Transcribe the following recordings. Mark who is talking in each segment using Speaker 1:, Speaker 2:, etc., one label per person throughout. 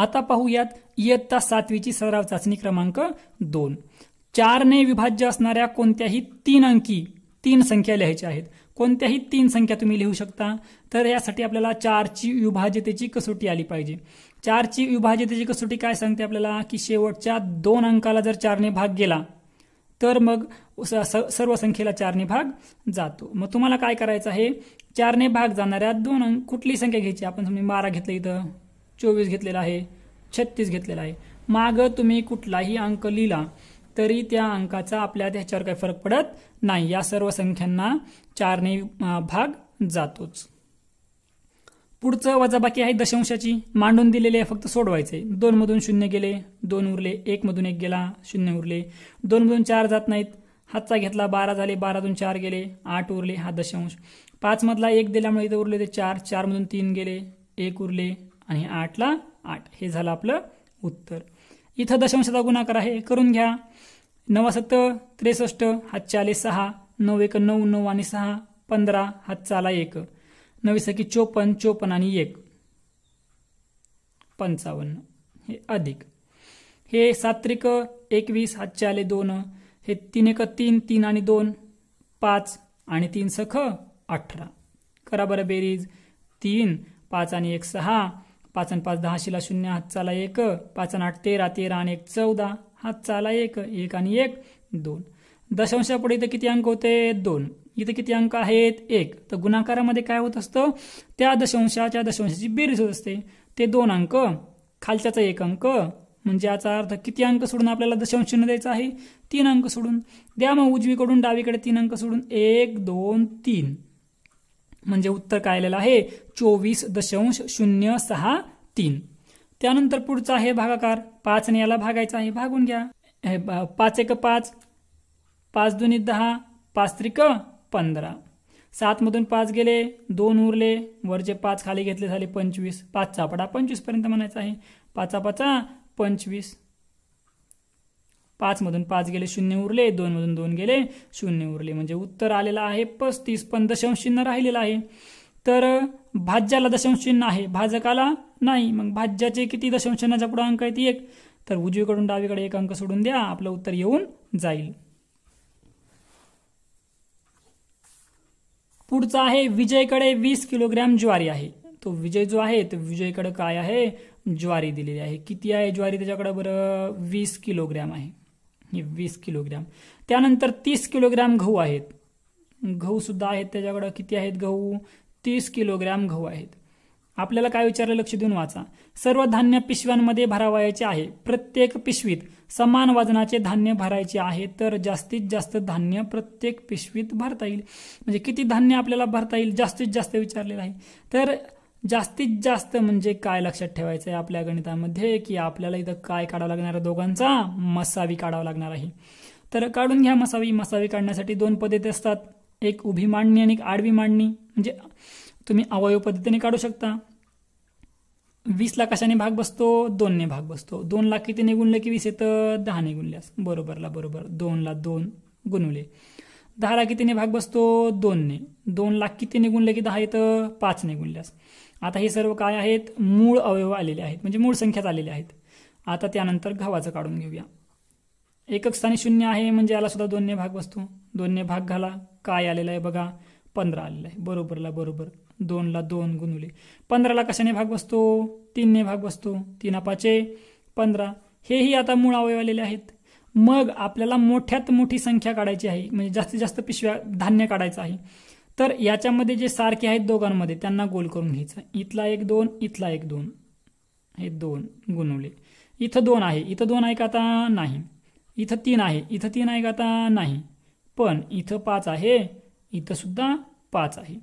Speaker 1: आता पाहूयात इयत्ता सातवीची सराव चाचणी क्रमांक दोन चारने विभाज्य असणाऱ्या कोणत्याही तीन अंकी तीन संख्या लिहायच्या आहेत कोणत्याही तीन संख्या तुम्ही लिहू शकता तर यासाठी आपल्याला चारची विभाज्यतेची कसोटी आली पाहिजे चारची विभाज्यतेची कसोटी काय सांगते आपल्याला की शेवटच्या दोन अंकाला जर चारने भाग गेला तर मग सर्व संख्येला चारने भाग जातो मग तुम्हाला काय करायचं आहे चारने भाग जाणाऱ्या दोन अंक कुठली संख्या घ्यायची आपण तुम्ही बारा घेतलं इथं चोवीस घेतलेला आहे छत्तीस घेतलेला आहे माग तुम्ही कुठलाही अंक लिहिला तरी त्या अंकाचा आपल्या त्याच्यावर काही फरक पडत नाही या सर्व संख्यांना चारने भाग जातोच पुढचं वजाबाकी आहे दशांशाची मांडून दिलेली आहे फक्त सोडवायचे दोन मधून शून्य गेले दोन उरले एक मधून एक गेला शून्य उरले दोन मधून चार जात नाहीत हातचा घेतला बारा झाले बारातून चार गेले आठ उरले हा दशांश पाच मधला एक दिल्यामुळे इथे उरले ते चार चार मधून तीन गेले एक उरले आणि आठला आठ हे झालं आपलं उत्तर इथं दशांशाचा गुणाकार आहे करून घ्या नवासत्त त्रेसष्ट हातच्या आले सहा नऊ एक नऊ नऊ आणि सहा पंधरा हात चाला एक नवीसकी चोपन्न चोपन्न आणि एक पंचावन्न हे अधिक हे सात्रिक एकवीस हात आले दोन हे तीन एक तीन तीन आणि दोन पाच आणि तीन सख अठरा करा बरं बेरीज तीन पाच आणि एक सहा पाच आणि पाच दहाशीला शून्य हात चाला एक पाच आणि आठ तेरा तेरा आणि एक चौदा हात चाला एक एक आणि एक दोन दशांशापुढे इथं किती अंक होते दोन इथं किती अंक आहेत एक तर गुणाकारामध्ये काय होत असतं त्या दशांशाच्या दशांशाची बेरीज होत असते ते दोन अंक खालच्याचा एक अंक म्हणजे याचा अर्थ किती अंक सोडून आपल्याला दशांश न द्यायचा आहे तीन अंक सोडून द्या मग उजवीकडून डावीकडे तीन अंक सोडून एक दोन तीन म्हणजे उत्तर काय आलेलं आहे चोवीस दशांश शून्य सहा तीन त्यानंतर पुढचा आहे भागाकार पाचने याला भागायचा आहे भागून घ्या पाच एक पाच पाच दोन्ही दहा पाच त्रिक पंधरा सातमधून पाच गेले दोन उरले वरचे पाच खाली घेतले झाले पंचवीस पाचचा पडा पर्यंत म्हणायचा आहे पाचा पाचा पंचवीस मधून पाच गेले शून्य उरले दोन मधून दोन गेले शून्य उरले म्हणजे उत्तर आलेलं आहे पस्तीस पण दशांश चिन्ह राहिलेलं आहे तर भाज्याला दशांश चिन्ह आहे भाजकाला नाही मग भाज्याचे किती दशांश चिन्हाचा पुढे अंक आहे ती एक तर उजवीकडून डावीकडे एक अंक सोडून द्या आपलं उत्तर येऊन जाईल पुढचा आहे विजयकडे वीस किलोग्रॅम ज्वारी आहे तो विजय जो आहे तो विजयकडे काय आहे ज्वारी दिलेली आहे किती आहे ज्वारी त्याच्याकडे बरं वीस किलोग्रॅम आहे वीस किलोग्रॅम त्यानंतर तीस किलोग्रॅम गहू आहेत गहू सुद्धा आहेत त्याच्याकडं किती आहेत गहू तीस किलोग्रॅम गहू आहेत आपल्याला काय विचारलं लक्ष देऊन वाचा सर्व धान्य पिशव्यांमध्ये भरावायचे आहे प्रत्येक पिशवीत समान वजनाचे धान्य भरायचे आहे तर जास्तीत जास्त धान्य प्रत्येक पिशवीत भरता येईल म्हणजे किती धान्य आपल्याला भरता येईल जास्तीत जास्त विचारलेलं आहे तर जास्तीत जास्त म्हणजे काय लक्षात ठेवायचं आहे आपल्या गणितामध्ये की आपल्याला इथं काय काढावं लागणार आहे दोघांचा मसावी काढावा लागणार आहे तर काढून घ्या मसावी मसावी काढण्यासाठी दोन पद्धती असतात एक उभी मांडणी आणि एक आडवी मांडणी म्हणजे तुम्ही अवयव पद्धतीने काढू शकता वीस कशाने भाग बसतो दोनने भाग बसतो दोन लाख कितीने गुणले की वीस येतं ने गुणल्यास बरोबरला बरोबर दोनला दोन गुणवले ला कितीने भाग बसतो दोनने दोन लाख किती गुणले की दहा येतं पाचने गुणल्यास आता हे सर्व काय आहेत मूळ अवयव आलेले आहेत म्हणजे मूळ संख्याच आलेले आहेत आता त्यानंतर घावाचं काढून घेऊया एकक स्थानी शून्य आहे म्हणजे याला सुद्धा दोनने भाग बसतो दोनने भाग घाला काय आलेला आहे बघा पंधरा आलेला आहे बरोबरला बरोबर दोनला दोन गुणवले पंधराला कशाने भाग बसतो तीनने भाग बसतो तीन पाचे पंधरा हेही आता मूळ अवयव आलेले आहेत मग आपल्याला मोठ्यात मोठी संख्या काढायची आहे म्हणजे जास्तीत जास्त पिशव्या धान्य काढायचं आहे तर याच्यामध्ये जे सारखे आहेत दोघांमध्ये त्यांना गोल करून घ्यायचं इथला एक दोन इथला एक दोन हे दोन गुणवले इथं दोन आहे इथं दोन आहे का आता नाही इथं तीन आहे इथं तीन आहे का आता नाही पण इथं पाच आहे इथं सुद्धा पाच आहे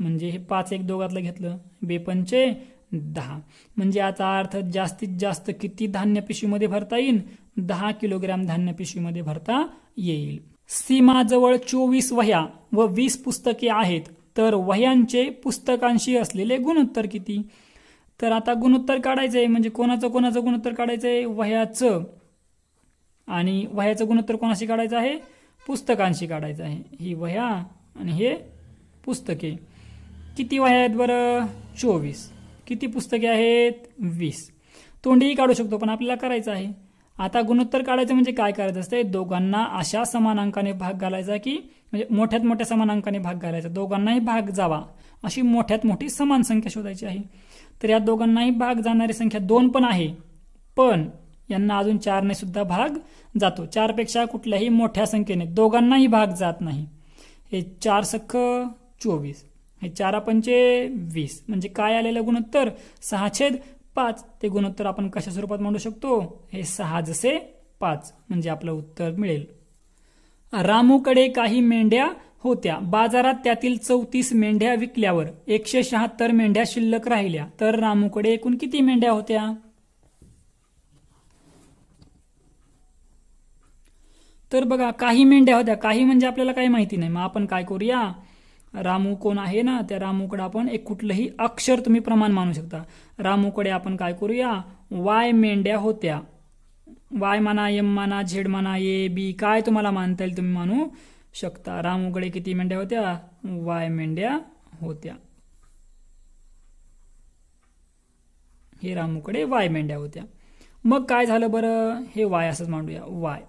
Speaker 1: म्हणजे हे पाच एक दोघातलं घेतलं बेपंचे दहा म्हणजे याचा अर्थ जास्तीत जास्त किती धान्य पिशवीमध्ये भरता येईल दहा किलोग्रॅम धान्य पिशवीमध्ये भरता येईल सीमाजवळ चोवीस वह्या व वीस पुस्तके आहेत तर वह्यांचे पुस्तकांशी असलेले गुणोत्तर किती तर आता गुणोत्तर काढायचं आहे म्हणजे कोणाचं कोणाचं गुणोत्तर काढायचं आहे वह्याचं आणि वह्याचं गुणोत्तर कोणाशी काढायचं आहे पुस्तकांशी काढायचं आहे ही वह्या आणि हे पुस्तके किती वह्या आहेत बरं चोवीस किती पुस्तके आहेत वीस तोंडीही काढू शकतो पण आपल्याला करायचं आहे आता गुणोत्तर काढायचं म्हणजे काय करायचं असतं दोघांना अशा समान अंकाने भाग घालायचा की म्हणजे मोठ्यात मोठ्या समान अंकाने भाग घालायचा दोघांनाही भाग जावा अशी मोठ्यात मोठी समान संख्या शोधायची आहे तर या दोघांनाही भाग जाणारी संख्या दोन पण आहे पण यांना अजून चारने सुद्धा भाग जातो चारपेक्षा कुठल्याही मोठ्या संख्येने दोघांनाही भाग जात नाही हे चार सख्ख चोवीस हे चारा पंचे वीस म्हणजे काय आलेलं गुणोत्तर सहा छेद पाच ते गुणोत्तर आपण कशा स्वरूपात मांडू शकतो हे सहा जसे पाच म्हणजे आपलं उत्तर मिळेल रामूकडे काही मेंढ्या होत्या बाजारात त्यातील चौतीस मेंढ्या विकल्यावर एकशे शहात्तर मेंढ्या शिल्लक राहिल्या तर रामूकडे एकूण किती मेंढ्या होत्या तर बघा काही मेंढ्या होत्या काही म्हणजे आपल्याला काही माहिती नाही मग आपण काय करूया रामू कोण आहे ना त्या रामूकडे आपण एक कुठलंही अक्षर तुम्ही प्रमाण मानू शकता रामूकडे आपण काय करूया वाय मेंढ्या होत्या वाय माना एम माना झेड माना ए बी काय तुम्हाला मानता येईल तुम्ही मानू शकता रामूकडे किती मेंढ्या होत्या वाय मेंढ्या होत्या हे रामूकडे वाय मेंढ्या होत्या मग काय झालं बरं हे वाय असंच मांडूया वाय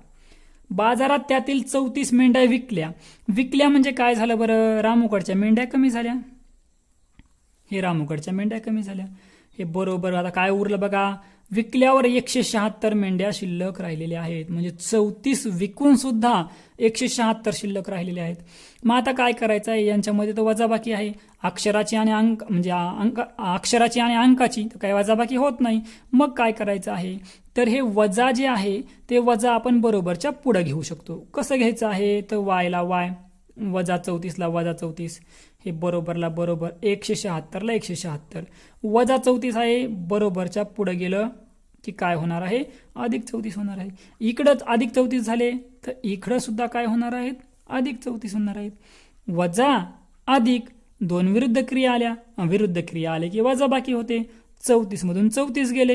Speaker 1: बाजारात त्यातील चौतीस मेंढ्या विकल्या विकल्या म्हणजे काय झालं बरं रामोकडच्या मेंढ्या कमी झाल्या हे रामोकडच्या मेंढ्या कमी झाल्या हे बरोबर आता काय उरलं बघा विकल्यावर एकशे शहात्तर मेंढ्या शिल्लक राहिलेल्या आहेत म्हणजे चौतीस विकून सुद्धा एकशे शहात्तर शिल्लक राहिलेल्या आहेत मग आता काय करायचं आहे यांच्यामध्ये तर वजाबाकी आहे अक्षराची आणि अंक म्हणजे अंक अक्षराची आणि अंकाची तर काही वजाबाकी होत नाही मग काय करायचं आहे तर हे वजा जे आहे ते वजा आपण बरोबरच्या पुढे घेऊ शकतो कसं घ्यायचं आहे तर वायला वाय वजा चौतीसला वजा चौतीस हे बरोबरला बरोबर एकशे शहात्तरला एकशे शहात्तर वजा चौतीस आहे बरोबरच्या पुढं गेलं की काय होणार आहे अधिक चौतीस होणार आहे इकडंच अधिक चौतीस झाले तर इकडं सुद्धा काय होणार आहेत अधिक चौतीस होणार आहेत वजा अधिक दोन विरुद्ध क्रिया आल्या विरुद्ध क्रिया आले की वजा बाकी होते मधून चौतीस गेले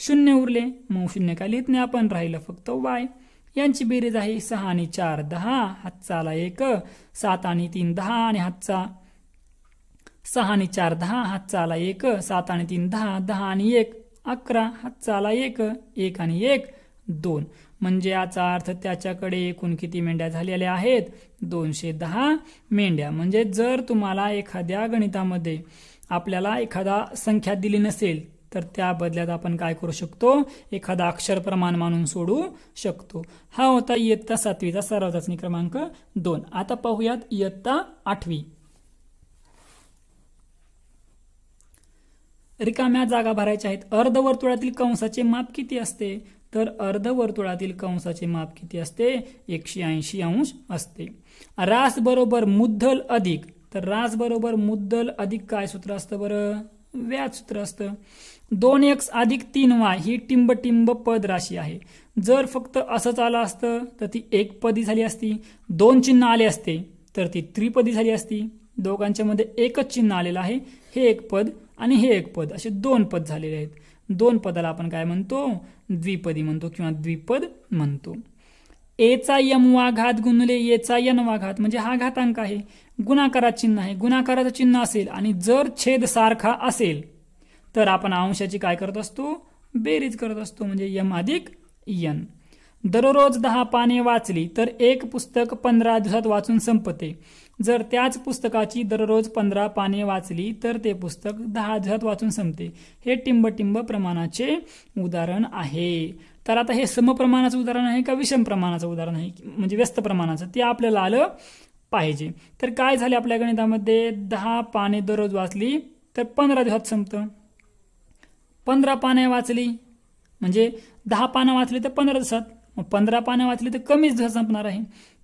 Speaker 1: शून्य उरले मग शून्यकालीत ने आपण राहिलं फक्त वाय यांची बेरीज आहे सहा आणि चार दहा हातचाला एक सात आणि तीन दहा आणि हातचा सहा आणि चार दहा हातचाला एक सात आणि तीन दहा दहा आणि एक अकरा हातचाला एक एक आणि एक दोन म्हणजे याचा अर्थ त्याच्याकडे एकूण किती मेंढ्या झालेल्या आहेत दोनशे दहा मेंढ्या म्हणजे जर तुम्हाला एखाद्या गणितामध्ये आपल्याला एखादा संख्या दिली नसेल तर त्या बदल्यात आपण काय करू शकतो एखादा अक्षर प्रमाण मानून सोडू शकतो हा होता इयत्ता सातवीचा सराव चाचणी क्रमांक दोन आता पाहूयात इयत्ता आठवी रिकाम्या जागा भरायच्या आहेत अर्धवर्तुळातील कंसाचे माप किती असते तर अर्धवर्तुळातील कंसाचे माप किती असते एकशे ऐंशी अंश असते रास बरोबर मुद्दल अधिक तर रास बरोबर मुद्दल अधिक काय सूत्र असतं बरं सूत्र असतं दोन एक्स अधिक तीन वाय ही टिंबटिंब पद राशी आहे जर फक्त असंच आलं असतं तर ती एक पदी झाली असती दोन चिन्ह आले असते तर ती त्रिपदी झाली असती दोघांच्या मध्ये एकच चिन्ह आलेलं आहे हे एक पद आणि हे एक पद असे दोन पद झालेले आहेत दोन पदाला आपण काय म्हणतो द्विपदी म्हणतो किंवा द्विपद म्हणतो एचा यम वा घात गुणले एचा यन वा घात म्हणजे हा घातांक आहे गुणाकारा चिन्ह आहे गुणाकाराचं चिन्ह असेल आणि जर छेद सारखा असेल तर आपण अंशाची काय करत असतो बेरीज करत असतो म्हणजे यम अधिक यन दररोज दहा पाने वाचली तर एक पुस्तक पंधरा दिवसात वाचून संपते जर त्याच पुस्तकाची दररोज पंधरा पाने वाचली तर ते पुस्तक दहा दिवसात वाचून संपते हे टिंबटिंब प्रमाणाचे उदाहरण आहे तर आता हे समप्रमाणाचं उदाहरण आहे का विषम प्रमाणाचं उदाहरण आहे म्हणजे व्यस्त प्रमाणाचं ते आपल्याला आलं पाहिजे तर काय झाले आपल्या गणितामध्ये दहा पाने दररोज वाचली तर पंधरा दिवसात संपतं पंधरा पाने वाचली म्हणजे दहा पानं वाचली तर पंधरा दिवसात मग पंधरा पानं वाचली तर कमीच दिवसात संपणार आहे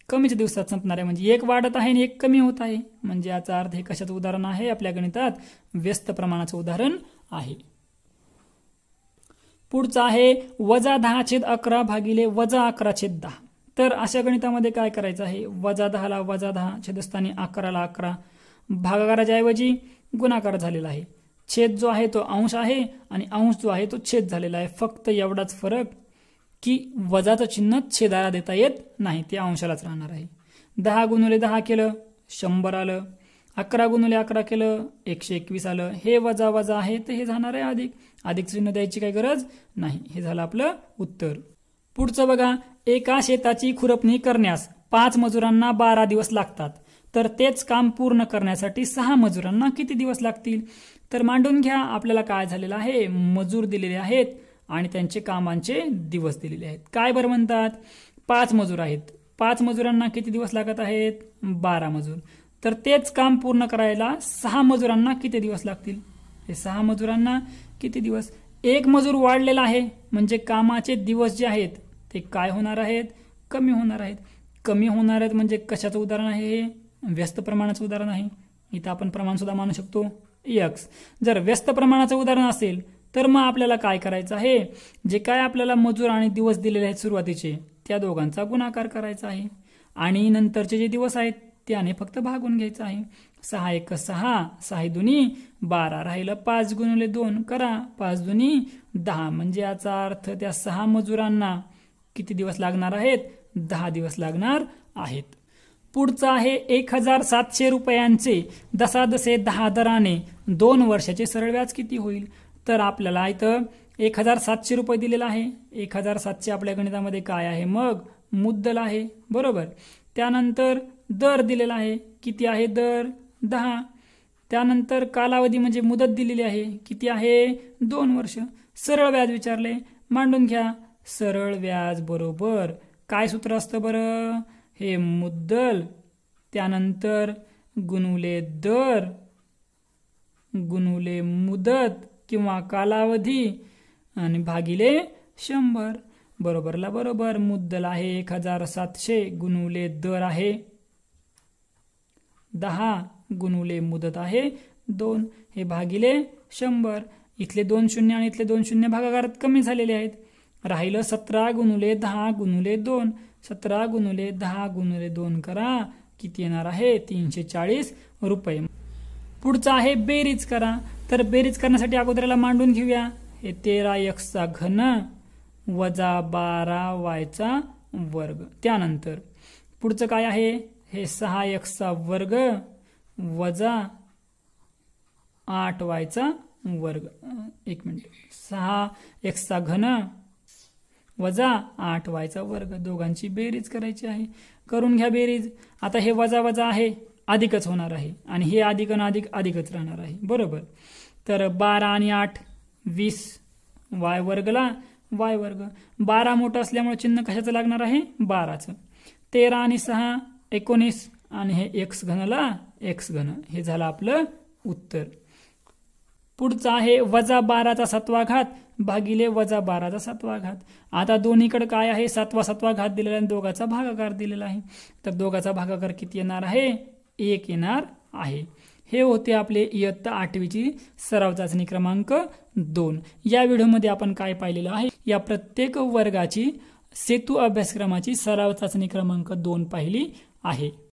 Speaker 1: कमीच दिवसात संपणार आहे म्हणजे एक वाढत आहे आणि एक कमी होत आहे म्हणजे याचा अर्थ हे कशाचं उदाहरण आहे आपल्या गणितात व्यस्त प्रमाणाचं उदाहरण आहे पुढचं आहे वजा दहा छेद अकरा भागिले वजा अकरा छेद दहा तर अशा गणितामध्ये काय करायचं आहे वजा दहाला वजा दहा छेदस्थानी अकराला अकरा भागाकाराच्या गुणाकार झालेला आहे छेद जो आहे तो अंश आहे आणि अंश जो आहे तो छेद झालेला आहे फक्त एवढाच फरक की वजाचं चिन्ह छेदाला देता येत नाही ते अंशालाच राहणार आहे दहा गुणवले दहा केलं शंभर आलं अकरा गुणले अकरा केलं एकशे एकवीस आलं हे वजा वजा आहे तर हे जाणार आहे अधिक अधिक चिन्ह द्यायची काही गरज नाही हे झालं आपलं उत्तर पुढचं बघा एका शेताची खुरपणी करण्यास पाच मजुरांना बारा दिवस लागतात तर तेच काम पूर्ण करण्यासाठी सहा मजुरांना किती दिवस लागतील तर मांडून घ्या आपल्याला काय झालेलं आहे मजूर दिलेले आहेत आणि त्यांचे कामांचे दिवस दिलेले आहेत काय बरं म्हणतात पाच मजूर आहेत पाच मजुरांना किती दिवस लागत आहेत बारा मजूर तर तेच काम पूर्ण करायला सहा मजुरांना किती दिवस लागतील हे सहा मजुरांना किती दिवस एक मजूर वाढलेला आहे म्हणजे कामाचे दिवस जे आहेत ते काय होणार आहेत कमी होणार आहेत कमी होणार आहेत म्हणजे कशाचं उदाहरण आहे हे व्यस्त प्रमाणाचं उदाहरण आहे इथं आपण प्रमाणसुद्धा मानू शकतो यक्स जर व्यस्त प्रमाणाचं उदाहरण असेल तर मग आपल्याला काय करायचं आहे जे काय आपल्याला मजूर आणि दिवस दिलेले आहेत सुरुवातीचे त्या दोघांचा गुणाकार करायचा आहे आणि नंतरचे जे दिवस आहेत त्याने फक्त भागून घ्यायचं आहे सहा एक सहा सहा दुनी बारा राहिलं पाच गुणले दोन करा पाच दुनी दहा म्हणजे याचा अर्थ त्या सहा मजुरांना किती दिवस लागणार आहेत दहा दिवस लागणार आहेत पुढचं आहे एक हजार सातशे रुपयांचे दसादसे दहा दराने दोन वर्षाचे सरळ व्याज किती होईल तर आपल्याला इथं एक हजार सातशे रुपये दिलेला आहे एक हजार सातशे आपल्या गणितामध्ये काय आहे मग मुद्दल आहे बरोबर त्यानंतर दर दिलेला आहे किती आहे दर दहा त्यानंतर कालावधी म्हणजे मुदत दिलेली आहे किती आहे दोन वर्ष सरळ व्याज विचारले मांडून घ्या सरळ व्याज बरोबर काय सूत्र असतं बरं हे मुद्दल त्यानंतर गुणवले दर गुणुले मुदत किंवा कालावधी आणि भागिले शंभर बरोबरला बरोबर मुद्दल आहे एक हजार सातशे गुणवले दर आहे दहा गुणवले मुदत आहे दोन हे भागिले शंभर इथले दोन शून्य आणि इथले दोन शून्य भागाकारात कमी झालेले आहेत राहिलं सतरा गुणुले दहा गुणुले दोन सतरा गुणुले दहा गुणुले दोन करा किती येणार आहे तीनशे चाळीस रुपये पुढचं आहे बेरीज करा तर बेरीज करण्यासाठी अगोदरला मांडून घेऊया हे तेरा एक्सचा घन वजा बारा वायचा वर्ग त्यानंतर पुढचं काय आहे हे सहा एक्सचा वर्ग वजा आठ वायचा वर्ग एक मिनिट सहा एक्सचा घन वजा आठ वायचा वर्ग दोघांची बेरीज करायची आहे करून घ्या बेरीज आता हे वजा वजा आहे अधिकच होणार आहे आणि हे अधिक आणि अधिक अधिकच राहणार आहे बरोबर तर बारा आणि आठ वीस वाय वर्गला वाय वर्ग बारा मोठं असल्यामुळे चिन्ह कशाचं लागणार आहे बाराचं तेरा आणि सहा एकोणीस आणि हे एक्स घनला एक्स घन हे झालं आपलं उत्तर पुढचा आहे वजा बाराचा सातवा घात भागिले वजा बाराचा सातवा घात आता दोन्हीकडे काय आहे सातवा सातवा घात दिलेला आहे दोघाचा भागाकार दिलेला आहे तर दोघाचा भागाकार किती येणार आहे एक येणार आहे हे होते आपले इयत्ता आठवीची सराव चाचणी क्रमांक दोन या व्हिडिओमध्ये आपण काय पाहिलेलं आहे या प्रत्येक वर्गाची सेतू अभ्यासक्रमाची सराव चाचणी क्रमांक दोन पाहिली आहे